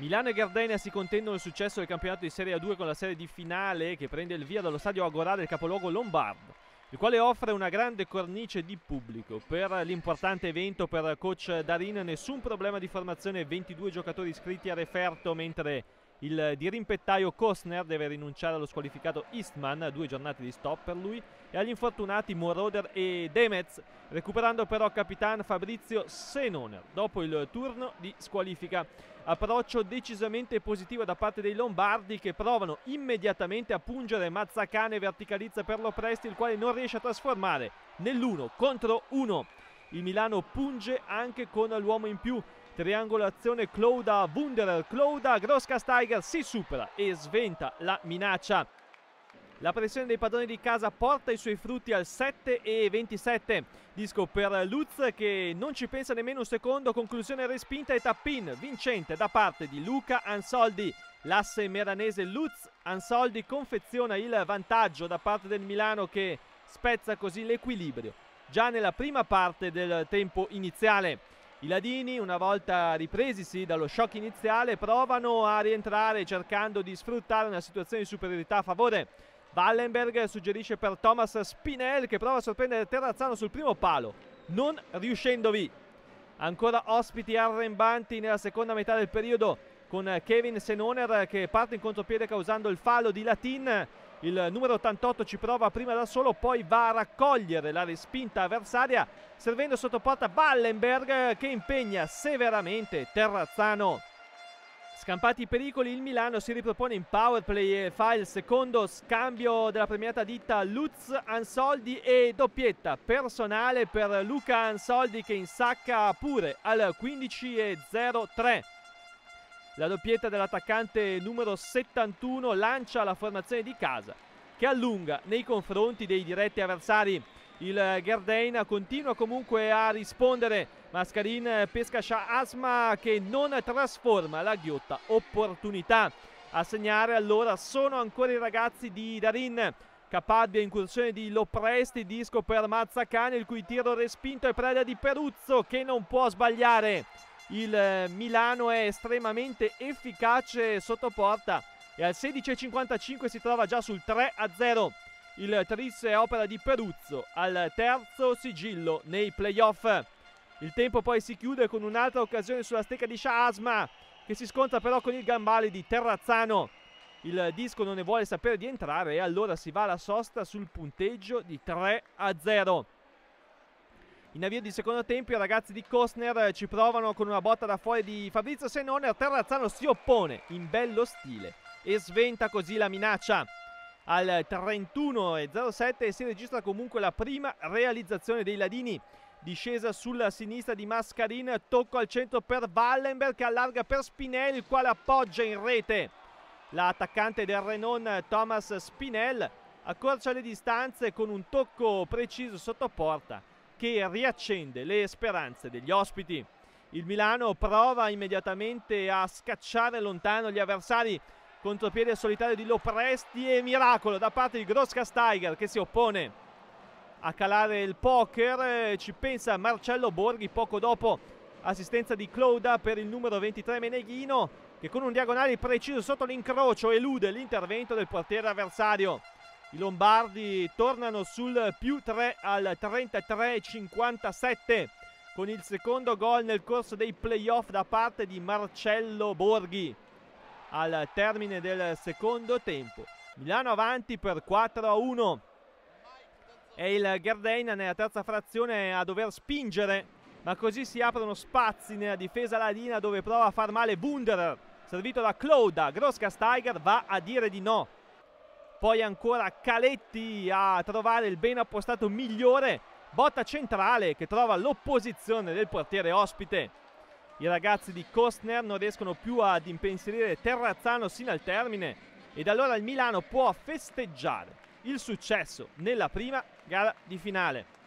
Milano e Gardenia si contendono il successo del campionato di Serie A2 con la serie di finale che prende il via dallo stadio Agorà del capoluogo Lombardo, il quale offre una grande cornice di pubblico. Per l'importante evento per coach Darin nessun problema di formazione, 22 giocatori iscritti a referto mentre il dirimpettaio Kostner deve rinunciare allo squalificato Eastman, due giornate di stop per lui, e agli infortunati Moroder e Demetz, recuperando però capitano Fabrizio Senoner dopo il turno di squalifica. Approccio decisamente positivo da parte dei Lombardi che provano immediatamente a pungere Mazzacane e verticalizza per Lopresti, il quale non riesce a trasformare nell'uno contro uno. Il Milano punge anche con l'uomo in più Triangolazione Clouda, Wunderer, Clouda, Grosscastiger si supera e sventa la minaccia. La pressione dei padroni di casa porta i suoi frutti al 7 e 27. Disco per Lutz che non ci pensa nemmeno un secondo, conclusione respinta e tappin vincente da parte di Luca Ansoldi. L'asse meranese Lutz Ansoldi confeziona il vantaggio da parte del Milano che spezza così l'equilibrio già nella prima parte del tempo iniziale. I ladini, una volta ripresisi dallo shock iniziale, provano a rientrare cercando di sfruttare una situazione di superiorità a favore. Wallenberg suggerisce per Thomas Spinell che prova a sorprendere Terrazzano sul primo palo, non riuscendovi. Ancora ospiti arrembanti nella seconda metà del periodo con Kevin Senoner che parte in contropiede causando il fallo di Latin il numero 88 ci prova prima da solo, poi va a raccogliere la respinta avversaria, servendo sotto porta Ballenberg che impegna severamente Terrazzano. Scampati i pericoli, il Milano si ripropone in powerplay e fa il secondo scambio della premiata ditta Lutz Ansoldi e doppietta personale per Luca Ansoldi che insacca pure al 15.03. La doppietta dell'attaccante numero 71 lancia la formazione di casa che allunga nei confronti dei diretti avversari. Il Gardena continua comunque a rispondere. Mascarin pesca Asma che non trasforma la ghiotta opportunità. A segnare allora sono ancora i ragazzi di Darin. Capabbia incursione di Lopresti, disco per Mazzacane il cui tiro respinto è preda di Peruzzo che non può sbagliare il eh, Milano è estremamente efficace sotto porta e al 16.55 si trova già sul 3-0. Il tris è opera di Peruzzo al terzo sigillo nei playoff. Il tempo poi si chiude con un'altra occasione sulla stecca di Shahasma che si scontra però con il gambale di Terrazzano. Il disco non ne vuole sapere di entrare e allora si va alla sosta sul punteggio di 3 0. In avvio di secondo tempo i ragazzi di Kostner eh, ci provano con una botta da fuori di Fabrizio Senone, Terrazzano si oppone in bello stile e sventa così la minaccia. Al 31.07 si registra comunque la prima realizzazione dei Ladini. Discesa sulla sinistra di Mascarin, tocco al centro per Wallenberg che allarga per Spinelli, il quale appoggia in rete. L'attaccante del Renon Thomas Spinell accorcia le distanze con un tocco preciso sotto porta che riaccende le speranze degli ospiti. Il Milano prova immediatamente a scacciare lontano gli avversari. Contropiede solitario di Lopresti e miracolo da parte di Grosca Steiger che si oppone a calare il poker. Eh, ci pensa Marcello Borghi poco dopo assistenza di Clouda per il numero 23 Meneghino che con un diagonale preciso sotto l'incrocio elude l'intervento del portiere avversario. I lombardi tornano sul più 3 al 33-57 con il secondo gol nel corso dei playoff da parte di Marcello Borghi. Al termine del secondo tempo, Milano avanti per 4-1. È il Gardena nella terza frazione a dover spingere, ma così si aprono spazi nella difesa ladina dove prova a far male Wunderer. Servito da Clouda, Groska Steiger va a dire di no. Poi ancora Caletti a trovare il ben appostato migliore. Botta centrale che trova l'opposizione del portiere ospite. I ragazzi di Kostner non riescono più ad impensierire Terrazzano sino al termine ed allora il Milano può festeggiare il successo nella prima gara di finale.